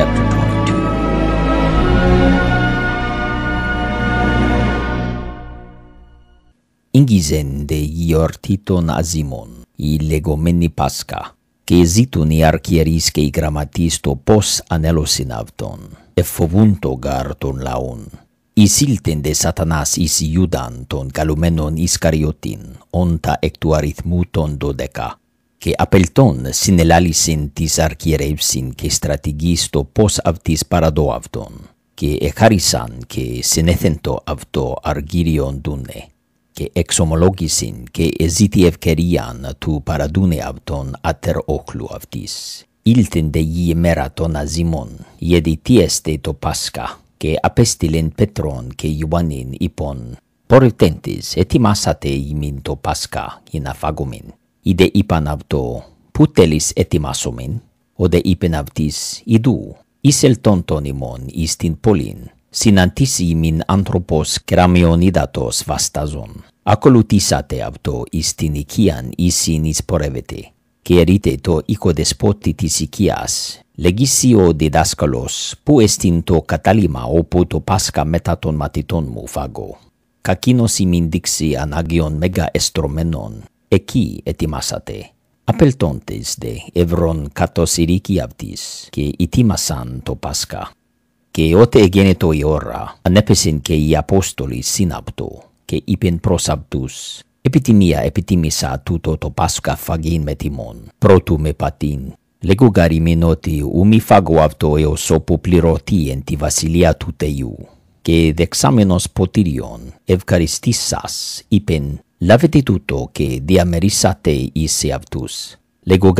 chapter 22. Ήγιζεν δε γιορτήτων αζήμων, η λεγόμενη Πάσχα, και ζήτουν οι αρχιερείς και οι γραμματείς το πώς ανέλωσιν αυτόν, εφοβούν το γάρ των λαών. Ισήλτεν δε σατανάς εις Ιούδαν των καλουμένων Ισκαριωτήν, όντα εκ του αριθμού των δωδεκά, και απελτών συνελάλησιν τις αρχιερεύσιν και στρατηγίστο πώς αυτής παραδό αυτον, και εχάρισαν και συνέθεντο αυτό αργύριον δούνε, και εξομολόγησιν και εζήτη ευκαιρίαν του παραδούνε αυτον ατερ όχλου αυτής. Ήλθεν δε η ημέρα των αζημών, γιατί το Πάσχα, και απέστειλεν Πέτρον και Ιωάννην υπόν, «Πορευτέντες, ετοιμάσατε ημίν το Πάσχα, για να φάγομεν» Ide είπαν αυτό, που τέλεις ετοιμάσομεν, οδε είπεν αυτοίς «Ιδού, εισελτών των ημών εις την πόλην, συναντήσει μην άνθρωπος κραμιονίδατος βασταζόν. Ακολουθήσατε αυτό εις την οικίαν εις εις πορεύεται, και ερείτε το οικοδεσπότη της οικίας, λεγήσει ο διδάσκαλος, που εστιν το κατάλημα όπου το Πάσχα μετά των μαθητών μου φάγω. Κακίνος ημιν δείξει ανάγκιον μεγα εστρωμένων, Εκεί ετοιμάσατε. Απελτώντες δε ευρών κατός ηλικία αυτής και ετοίμασαν το Πάσχα. Και ότε το η ώρα, ανέπεσαν και οι Απόστολοι συναπτώ και είπεν προς αυτούς, επιτιμία επιτίμησα τούτο το Πάσχα φαγήν με τιμον πρώτου με πατήν. Λέγω γαριμήν ότι ου μη φάγω αυτό έως όπου πληρωθεί εν τη βασιλεία του Θεού. Και δεξάμενος ποτήριον, ευχαριστήσας, είπεν, Λάβετε τούτο και διαμερίσατε εις αυτούς. Λέγω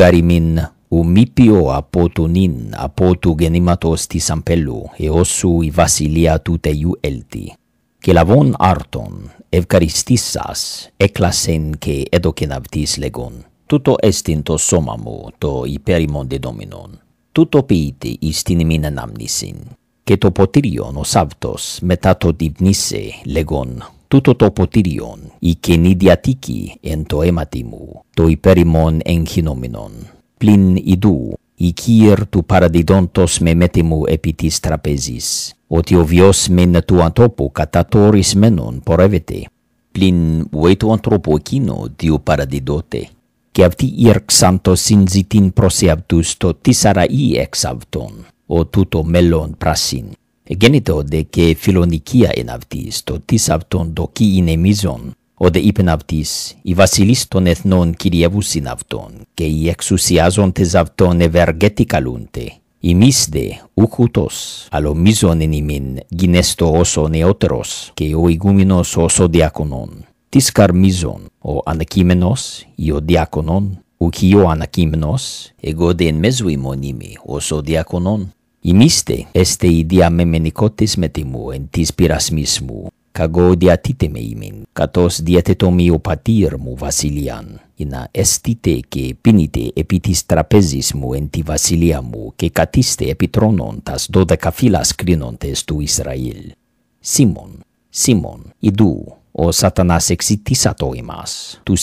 ου ο πιο από τού νυν από του γεννήματος της αμπέλου εώσου η βασιλεία του τέιου έλτη. Και λαβών άρτων ευχαριστήσας έκλασεν και έδωκεν αυτής λεγόν. Τούτο έστιν το σώμα μου το υπέρημον δεδομινόν. Τούτο πείτε εις την ημίν ανάμνησιν. Και το ποτήριον ο Σάβτος μετά το διπνήσε λεγόν τούτο το ποτήριον, η κενή διατήκη εν το αίματι μου, το υπέρημον εγχεινόμινον. Πλην ιδού, η κύρ του παραδιδόντος με μέτη μου επί της τραπέζης, ότι ο βιός μεν του ανθρώπου κατά το ορισμένον πορεύεται, πλην ουέ του ανθρώπου εκείνο διου παραδιδότε, και αυτοί ήρξαντος συνζητήν προς εαυτούς το τίσαραή εξ αυτών, ο τούτο μέλλον πράσιν δε και φιλονικία εν το τις αυτον δοκί είναι μίζον, οδε είπεν αυτής, η βασιλής των εθνών κυριεύουσιν αυτον, και οι εξουσιάζοντες αυτον ευεργέτη καλούνται. Εμείς δε, ούκ ούτως, αλλο μίζον εν ημίν, γινέστο όσο νεότερος, και ο ηγούμενος όσο διάκονον. τις καρμίζον, ο ανακείμενος ή ο διάκονον, ουκ ή ο ανακείμενος, εγώ δε εν ημών είμαι, όσο διάκονον. Ημίστε εστε η διά με τη μου εν της πειρασμής μου, καγώ τίτε με ημίν, κατός το ο πατήρ μου Βασιλιάν, ή να αισθείτε και πίνετε επί της τραπέζης μου εν τη βασιλεία μου και κατήστε επί τρόνων τας δώδεκα φύλλα κρίνοντες του Ισραήλ. Σίμων, Σίμων, ιδού, ο σατανάς το ημάς, του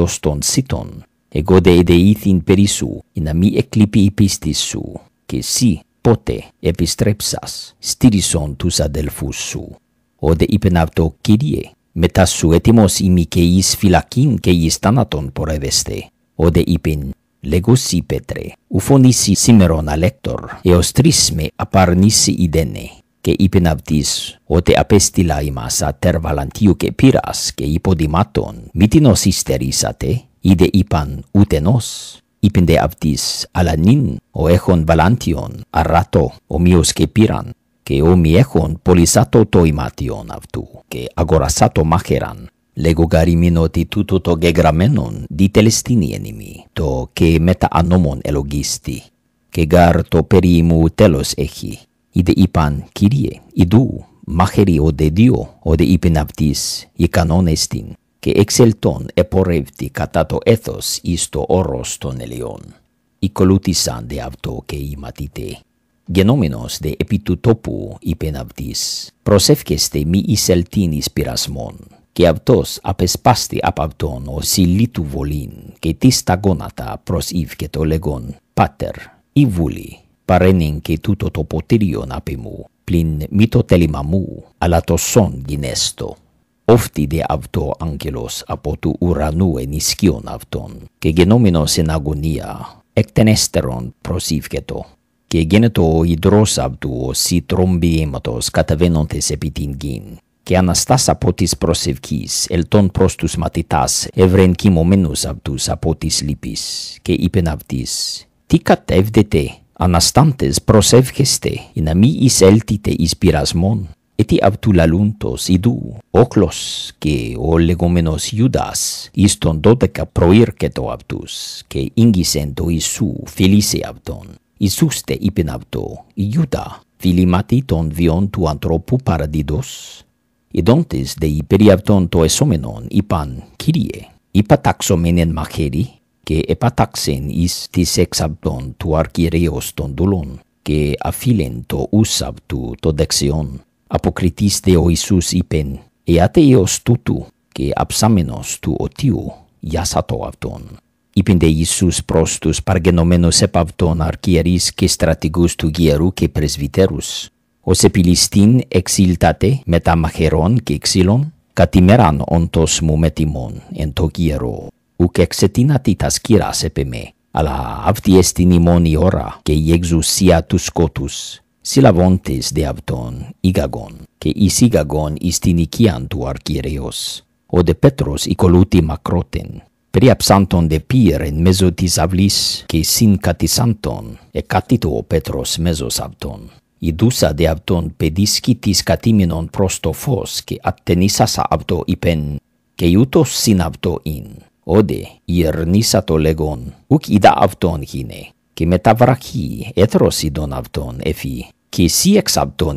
ω τον Σίτον, εγώ δε ειδεήθην περί σου, ή να μη εκλείπει η πίστη σου, και σύ Πότε επιστρέψας, στήρισον τους αδελφούς σου. δε είπεν αυτό, Κύριε, μετά σου έτοιμος είμαι και εις φυλακήν και εις θάνατον πορεύεστε. δε είπεν, Λέγος Πέτρε, ουφωνήσει σήμερον αλέκτορ, έως τρεις με απαρνήσει ιδένε. Και είπεν αυτοίς, ότι απέστειλα ημάς ατέρ βαλαντίου και πύρας και υποδημάτων, μη την υστερήσατε, είδε είπαν νος ipinde αυτής αλανίν, ο έχων βαλάντιον, αράτο, ομοίως και πήραν, και ομοι έχων πολυσάτο το ημάτιον αυτού, και αγορασάτο μάχεραν, λέγω γαρίμιν ότι τούτο το γεγραμμένον τελεστίνι ενήμη, το και μετά ανόμων ελογίστη, και γαρ το περί μου τέλος έχει. Ήδε είπαν, Κύριε, ιδού, μάχερι ο δε δύο, ο δε είπεν αυτής, οι κανόνες την, και εξελτών επορεύτη κατά το έθος εις το όρος των ελαιών. Ικολούτησαν δε αυτό και οι ματήτε. Γενόμενος δε επί του τόπου, είπεν αυτής, προσεύχεστε μη εις πειρασμόν. και αυτός απεσπάστη απ' αυτόν ο συλλήτου βολήν, και τις τα γόνατα προσήφκε το λεγόν, «Πάτερ, η βούλη, παρένειν και τούτο το ποτήριον απ' μου, πλην μη το τέλημα μου, αλλά το σον γινέστο» όφτι δε αυτό άγγελος από του ουρανού ενισχύον αυτόν, και γενόμενος εν αγωνία, εκ τεν έστερον προσήφκετο. Και γένετο ο υδρός αυτού ως η τρόμπι αίματος καταβαίνοντες επί την γην. Και αναστάς από της προσευχής, ελτών προς τους μαθητάς, ευρεν κοιμωμένους αυτούς από της λύπης, και είπεν αυτής, «Τι κατεύδετε, αναστάντες προσεύχεστε, ή να μη εισέλθετε εις πειρασμόν». Eti abtulaluntos idu, oklos ke olegomenos judas, iston dodeka proirketo abtus, ke ingisento isu felice abton, isuste ipinapto, iuda, filimatiton vion tu antropu paradidos, idontis de iperiabton to esomenon ipan kirie, ipataxomenen macheri, ke epataxen is tis abton tu arkireos ton dolon, ke afilen to usabtu to dexion. Αποκριτήστε ο Ιησούς είπεν, «Εάτε έως τούτου και αψάμενος του οτίου, γιάσατο αυτόν». Είπεν δε Ιησούς προς τους παργενωμένους επ' αυτόν αρκιερείς και στρατηγούς του γερού και πρεσβυτέρους, «Ως επιλιστήν εξήλτατε με τα μαχαιρών και ξύλων, κατημέραν όντως μου με τιμών εν το γερό, ουκ εξετίνατη τας κύρας επ' εμέ, αλλά αυτή εστιν ημών η ώρα και η εξουσία του σκότους, Συλλαβώντες δε αυτόν ηγαγόν και εις ηγαγόν εις την οικίαν του Αργυρεός. Ο δε Πέτρος οικολούτη μακρότεν, Πριαψάντον δε πύρεν μέσω της αυλής και συγκατισάντον, εκάτητο ο Πέτρος μέσως αυτον. Ιδούσα δε αυτον ηγαγον και εις ηγαγον εις την οικιαν του αργυρεος ο δε πετρος οικολουτη μακροτεν Περιάψαντον δε πυρεν μεσω της αυλης και συν κατησάντον, εκατητο ο πετρος μέσος αυτον ιδουσα δε αυτον παιδίσκη της κατημινον προς το φως και ατενίσασα αυτό υπέν, και ούτως συν αυτό ειν. Όδε, ιερνίσα το λεγόν, ουκ είδα αυτον γινε, και μεταβραχή των αυτον εφή, και σι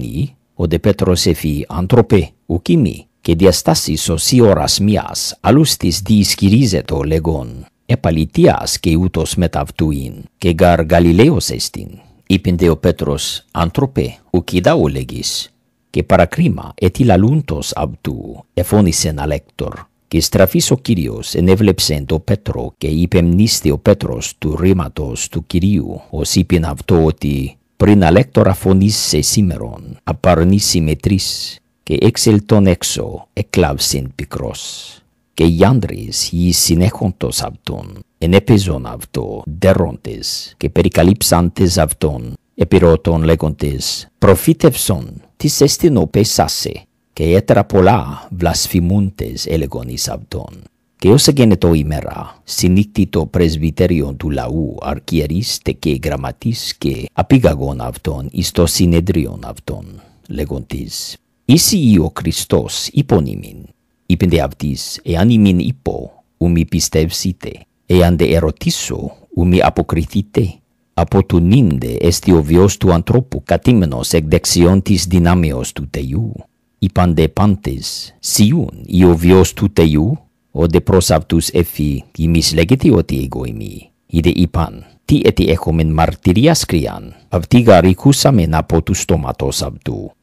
ή ο δε Πέτρος εφή άνθρωπε ουκοιμη, και διαστάσις ως η ώρας μίας, αλλούς της δισκυρίζετο λεγόν, επαλητίας και ούτως μεταυτούιν, και γαρ Γαλιλαίος εστίν, Είπεν δε ο Πέτρος, άνθρωπε, ο λέγεις, και παρακρίμα ετυλαλούντος αυτού, εφώνησεν αλέκτορ, και στραφή ο Κύριος ενέβλεψεν το Πέτρο και υπεμνίστη ο Πέτρος του ρήματος του Κυρίου, ως είπεν αυτό ότι πριν αλέκτορα φωνής σε σήμερον, απαρνήσει μετρής και έξελτον έξω εκλάβσιν πικρός. Και οι άντρες, οι συνέχοντος αυτών, ενέπαιζον αυτό, δέροντε, και περικαλύψαντες αυτών, επιρώτων λέγοντες, προφήτευσον, τις εστινόπες άσε, και έτρα πολλά βλασφημούντες έλεγον εις αυτόν. Και ως έγινε ημέρα, συνήκτη το πρεσβυτέριον του λαού αρκιερίστε και γραμματίς και απήγαγον αυτόν εις το συνεδρίον αυτόν, λέγον της, «Είσαι ή ο Χριστός είπον ημίν». Είπεν δε αυτής «Εάν ημίν είπω, ου μη πιστεύσετε, εάν δε ερωτήσω, ου μη αποκριθείτε». Από του νύμντε εστι ο βιός του ανθρώπου κατήμενος εκ δεξιών της δυνάμεως του Θεού ipande pantes siun io vios tute iu o de prosaptus effi qui mis legiti oti ego imi ide ipan ti eti ecomen martirias crian aptiga ricusam in apotus tomatos abdu